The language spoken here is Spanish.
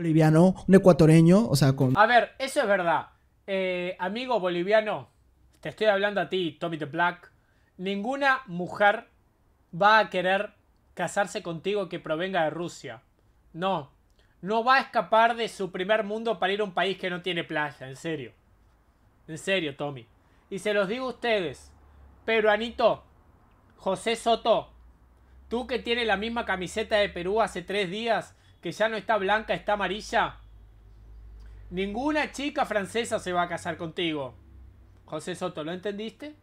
boliviano, un ecuatoreño, o sea, con... A ver, eso es verdad. Eh, amigo boliviano, te estoy hablando a ti, Tommy the Black. Ninguna mujer va a querer casarse contigo que provenga de Rusia. No, no va a escapar de su primer mundo para ir a un país que no tiene playa, en serio. En serio, Tommy. Y se los digo a ustedes, peruanito, José Soto, tú que tienes la misma camiseta de Perú hace tres días que ya no está blanca, está amarilla. Ninguna chica francesa se va a casar contigo. José Soto, ¿lo entendiste?